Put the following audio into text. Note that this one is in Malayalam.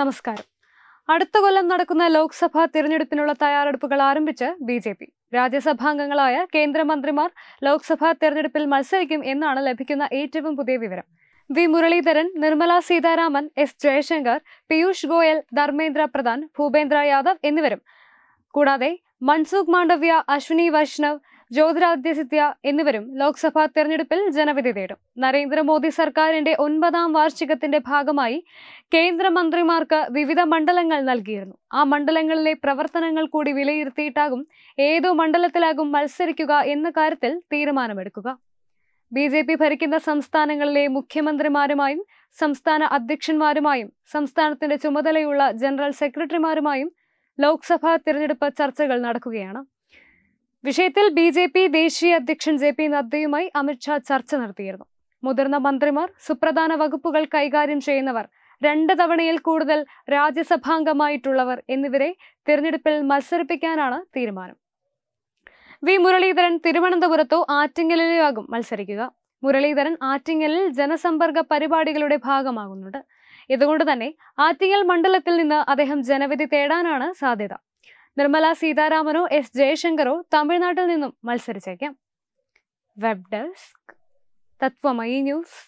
നമസ്കാരം അടുത്ത കൊല്ലം നടക്കുന്ന ലോക്സഭാ തിരഞ്ഞെടുപ്പിനുള്ള തയ്യാറെടുപ്പുകൾ ആരംഭിച്ച് ബി ജെ പി രാജ്യസഭാംഗങ്ങളായ കേന്ദ്രമന്ത്രിമാർ ലോക്സഭാ തിരഞ്ഞെടുപ്പിൽ മത്സരിക്കും എന്നാണ് ലഭിക്കുന്ന ഏറ്റവും പുതിയ വിവരം വി മുരളീധരൻ നിർമ്മല സീതാരാമൻ എസ് ജയശങ്കർ പീയൂഷ് ഗോയൽ ധർമ്മേന്ദ്ര പ്രധാൻ ഭൂപേന്ദ്ര യാദവ് എന്നിവരും കൂടാതെ മൻസൂഖ് മാണ്ഡവ്യ അശ്വിനി വൈഷ്ണവ് ജ്യോതിരാദിത്യ സിദ്ധ്യ എന്നിവരും ലോക്സഭാ തെരഞ്ഞെടുപ്പിൽ ജനവിധി തേടും നരേന്ദ്രമോദി സർക്കാരിന്റെ ഒൻപതാം വാർഷികത്തിന്റെ ഭാഗമായി കേന്ദ്രമന്ത്രിമാർക്ക് വിവിധ മണ്ഡലങ്ങൾ നൽകിയിരുന്നു ആ മണ്ഡലങ്ങളിലെ പ്രവർത്തനങ്ങൾ കൂടി വിലയിരുത്തിയിട്ടാകും ഏതു മണ്ഡലത്തിലാകും മത്സരിക്കുക എന്ന കാര്യത്തിൽ തീരുമാനമെടുക്കുക ബി ജെ പി ഭരിക്കുന്ന സംസ്ഥാനങ്ങളിലെ മുഖ്യമന്ത്രിമാരുമായും സംസ്ഥാന അധ്യക്ഷന്മാരുമായും സംസ്ഥാനത്തിന്റെ ചുമതലയുള്ള ജനറൽ സെക്രട്ടറിമാരുമായും ലോക്സഭാ തിരഞ്ഞെടുപ്പ് ചർച്ചകൾ നടക്കുകയാണ് വിഷയത്തിൽ ബി ജെ പി ദേശീയ അധ്യക്ഷൻ ജെ പി നദ്ദയുമായി അമിത്ഷാ ചർച്ച നടത്തിയിരുന്നു മുതിർന്ന മന്ത്രിമാർ സുപ്രധാന വകുപ്പുകൾ കൈകാര്യം ചെയ്യുന്നവർ രണ്ട് തവണയിൽ കൂടുതൽ രാജ്യസഭാംഗമായിട്ടുള്ളവർ എന്നിവരെ തിരഞ്ഞെടുപ്പിൽ മത്സരിപ്പിക്കാനാണ് തീരുമാനം വി മുരളീധരൻ തിരുവനന്തപുരത്തോ ആറ്റിങ്ങലിലോ ആകും മത്സരിക്കുക മുരളീധരൻ ആറ്റിങ്ങലിൽ ജനസമ്പർക്ക പരിപാടികളുടെ ഭാഗമാകുന്നുണ്ട് ഇതുകൊണ്ട് തന്നെ ആറ്റിങ്ങൽ മണ്ഡലത്തിൽ നിന്ന് അദ്ദേഹം ജനവിധി തേടാനാണ് സാധ്യത നിർമ്മലാ സീതാരാമനോ എസ് ജയശങ്കറോ തമിഴ്നാട്ടിൽ നിന്നും മത്സരിച്ചേക്കാം വെബ് ഡെസ്ക് തത്വമയി ന്യൂസ്